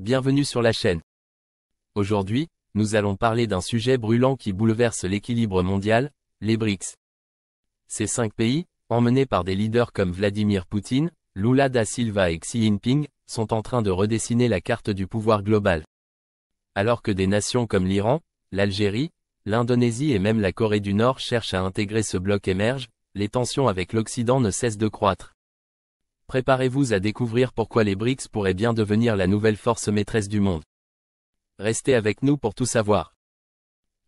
Bienvenue sur la chaîne. Aujourd'hui, nous allons parler d'un sujet brûlant qui bouleverse l'équilibre mondial, les BRICS. Ces cinq pays, emmenés par des leaders comme Vladimir Poutine, Lula da Silva et Xi Jinping, sont en train de redessiner la carte du pouvoir global. Alors que des nations comme l'Iran, l'Algérie, l'Indonésie et même la Corée du Nord cherchent à intégrer ce bloc émerge, les tensions avec l'Occident ne cessent de croître. Préparez-vous à découvrir pourquoi les BRICS pourraient bien devenir la nouvelle force maîtresse du monde. Restez avec nous pour tout savoir.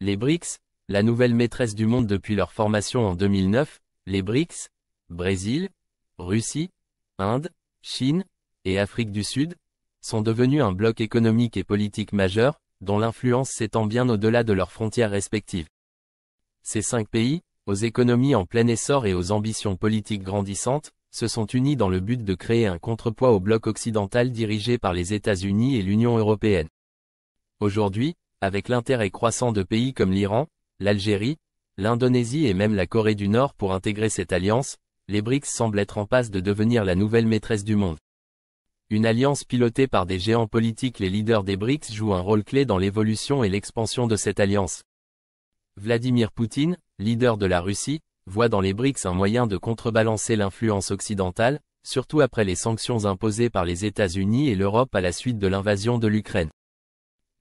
Les BRICS, la nouvelle maîtresse du monde depuis leur formation en 2009, les BRICS, Brésil, Russie, Inde, Chine et Afrique du Sud, sont devenus un bloc économique et politique majeur, dont l'influence s'étend bien au-delà de leurs frontières respectives. Ces cinq pays, aux économies en plein essor et aux ambitions politiques grandissantes, se sont unis dans le but de créer un contrepoids au bloc occidental dirigé par les États-Unis et l'Union européenne. Aujourd'hui, avec l'intérêt croissant de pays comme l'Iran, l'Algérie, l'Indonésie et même la Corée du Nord pour intégrer cette alliance, les BRICS semblent être en passe de devenir la nouvelle maîtresse du monde. Une alliance pilotée par des géants politiques les leaders des BRICS jouent un rôle clé dans l'évolution et l'expansion de cette alliance. Vladimir Poutine, leader de la Russie, voit dans les BRICS un moyen de contrebalancer l'influence occidentale, surtout après les sanctions imposées par les États-Unis et l'Europe à la suite de l'invasion de l'Ukraine.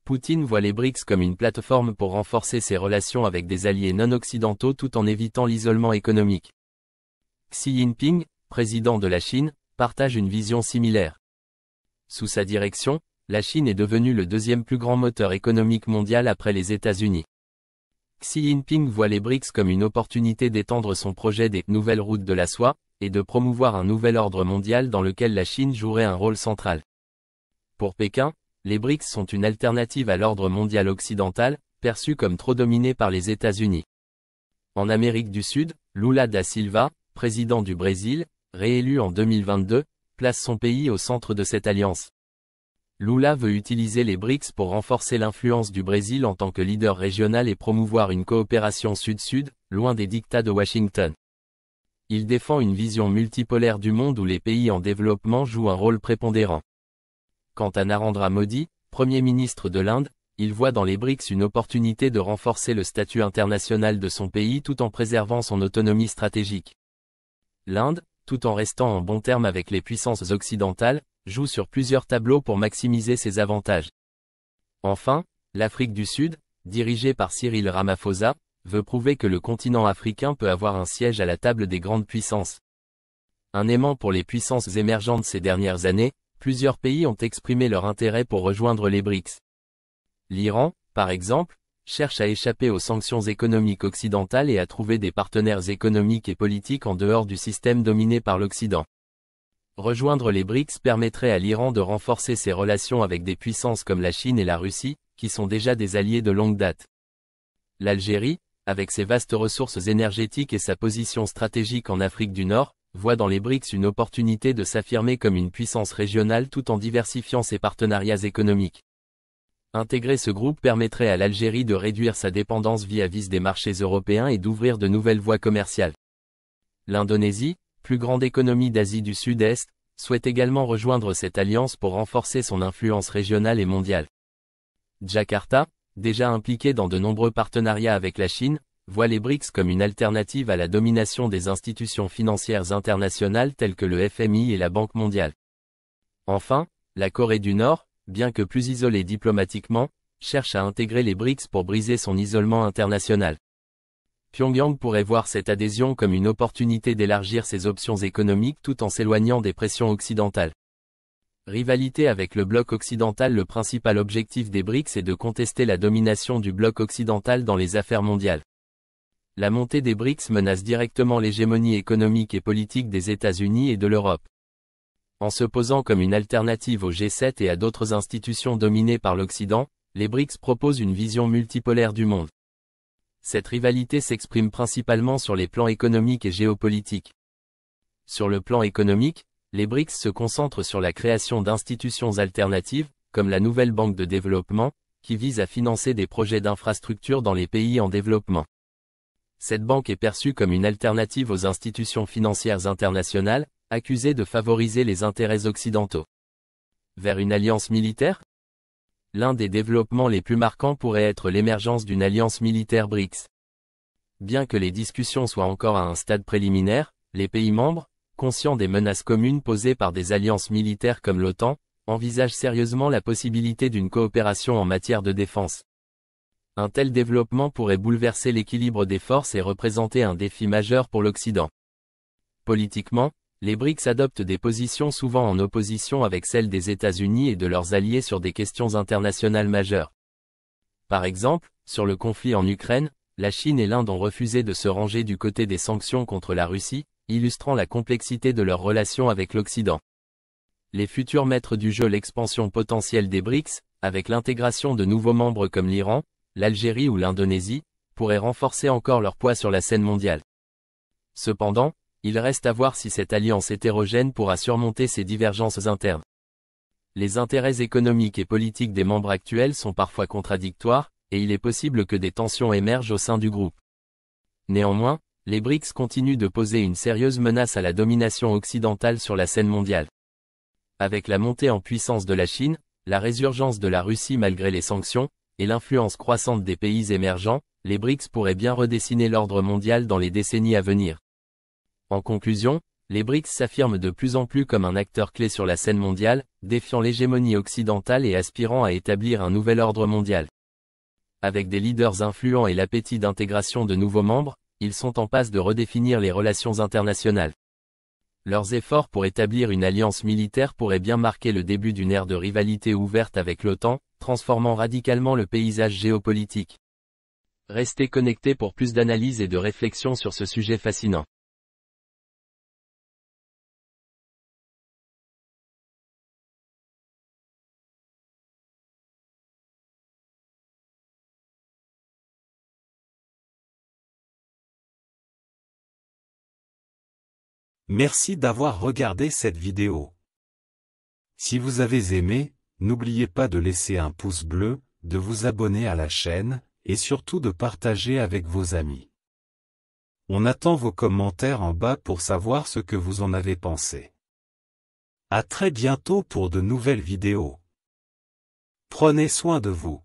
Poutine voit les BRICS comme une plateforme pour renforcer ses relations avec des alliés non occidentaux tout en évitant l'isolement économique. Xi Jinping, président de la Chine, partage une vision similaire. Sous sa direction, la Chine est devenue le deuxième plus grand moteur économique mondial après les États-Unis. Xi Jinping voit les BRICS comme une opportunité d'étendre son projet des nouvelles routes de la soie, et de promouvoir un nouvel ordre mondial dans lequel la Chine jouerait un rôle central. Pour Pékin, les BRICS sont une alternative à l'ordre mondial occidental, perçu comme trop dominé par les États-Unis. En Amérique du Sud, Lula da Silva, président du Brésil, réélu en 2022, place son pays au centre de cette alliance. Lula veut utiliser les BRICS pour renforcer l'influence du Brésil en tant que leader régional et promouvoir une coopération Sud-Sud, loin des dictats de Washington. Il défend une vision multipolaire du monde où les pays en développement jouent un rôle prépondérant. Quant à Narendra Modi, Premier ministre de l'Inde, il voit dans les BRICS une opportunité de renforcer le statut international de son pays tout en préservant son autonomie stratégique. L'Inde, tout en restant en bon terme avec les puissances occidentales, joue sur plusieurs tableaux pour maximiser ses avantages. Enfin, l'Afrique du Sud, dirigée par Cyril Ramaphosa, veut prouver que le continent africain peut avoir un siège à la table des grandes puissances. Un aimant pour les puissances émergentes ces dernières années, plusieurs pays ont exprimé leur intérêt pour rejoindre les BRICS. L'Iran, par exemple, cherche à échapper aux sanctions économiques occidentales et à trouver des partenaires économiques et politiques en dehors du système dominé par l'Occident. Rejoindre les BRICS permettrait à l'Iran de renforcer ses relations avec des puissances comme la Chine et la Russie, qui sont déjà des alliés de longue date. L'Algérie, avec ses vastes ressources énergétiques et sa position stratégique en Afrique du Nord, voit dans les BRICS une opportunité de s'affirmer comme une puissance régionale tout en diversifiant ses partenariats économiques. Intégrer ce groupe permettrait à l'Algérie de réduire sa dépendance via -vis des marchés européens et d'ouvrir de nouvelles voies commerciales. L'Indonésie, plus grande économie d'Asie du Sud-Est, souhaite également rejoindre cette alliance pour renforcer son influence régionale et mondiale. Jakarta, déjà impliquée dans de nombreux partenariats avec la Chine, voit les BRICS comme une alternative à la domination des institutions financières internationales telles que le FMI et la Banque mondiale. Enfin, la Corée du Nord, bien que plus isolée diplomatiquement, cherche à intégrer les BRICS pour briser son isolement international. Pyongyang pourrait voir cette adhésion comme une opportunité d'élargir ses options économiques tout en s'éloignant des pressions occidentales. Rivalité avec le bloc occidental Le principal objectif des BRICS est de contester la domination du bloc occidental dans les affaires mondiales. La montée des BRICS menace directement l'hégémonie économique et politique des États-Unis et de l'Europe. En se posant comme une alternative au G7 et à d'autres institutions dominées par l'Occident, les BRICS proposent une vision multipolaire du monde. Cette rivalité s'exprime principalement sur les plans économiques et géopolitiques. Sur le plan économique, les BRICS se concentrent sur la création d'institutions alternatives, comme la nouvelle banque de développement, qui vise à financer des projets d'infrastructures dans les pays en développement. Cette banque est perçue comme une alternative aux institutions financières internationales, accusées de favoriser les intérêts occidentaux. Vers une alliance militaire l'un des développements les plus marquants pourrait être l'émergence d'une alliance militaire BRICS. Bien que les discussions soient encore à un stade préliminaire, les pays membres, conscients des menaces communes posées par des alliances militaires comme l'OTAN, envisagent sérieusement la possibilité d'une coopération en matière de défense. Un tel développement pourrait bouleverser l'équilibre des forces et représenter un défi majeur pour l'Occident. Politiquement, les BRICS adoptent des positions souvent en opposition avec celles des États-Unis et de leurs alliés sur des questions internationales majeures. Par exemple, sur le conflit en Ukraine, la Chine et l'Inde ont refusé de se ranger du côté des sanctions contre la Russie, illustrant la complexité de leurs relations avec l'Occident. Les futurs maîtres du jeu l'expansion potentielle des BRICS, avec l'intégration de nouveaux membres comme l'Iran, l'Algérie ou l'Indonésie, pourraient renforcer encore leur poids sur la scène mondiale. Cependant, il reste à voir si cette alliance hétérogène pourra surmonter ces divergences internes. Les intérêts économiques et politiques des membres actuels sont parfois contradictoires, et il est possible que des tensions émergent au sein du groupe. Néanmoins, les BRICS continuent de poser une sérieuse menace à la domination occidentale sur la scène mondiale. Avec la montée en puissance de la Chine, la résurgence de la Russie malgré les sanctions, et l'influence croissante des pays émergents, les BRICS pourraient bien redessiner l'ordre mondial dans les décennies à venir. En conclusion, les BRICS s'affirment de plus en plus comme un acteur clé sur la scène mondiale, défiant l'hégémonie occidentale et aspirant à établir un nouvel ordre mondial. Avec des leaders influents et l'appétit d'intégration de nouveaux membres, ils sont en passe de redéfinir les relations internationales. Leurs efforts pour établir une alliance militaire pourraient bien marquer le début d'une ère de rivalité ouverte avec l'OTAN, transformant radicalement le paysage géopolitique. Restez connectés pour plus d'analyses et de réflexions sur ce sujet fascinant. Merci d'avoir regardé cette vidéo. Si vous avez aimé, n'oubliez pas de laisser un pouce bleu, de vous abonner à la chaîne, et surtout de partager avec vos amis. On attend vos commentaires en bas pour savoir ce que vous en avez pensé. À très bientôt pour de nouvelles vidéos. Prenez soin de vous.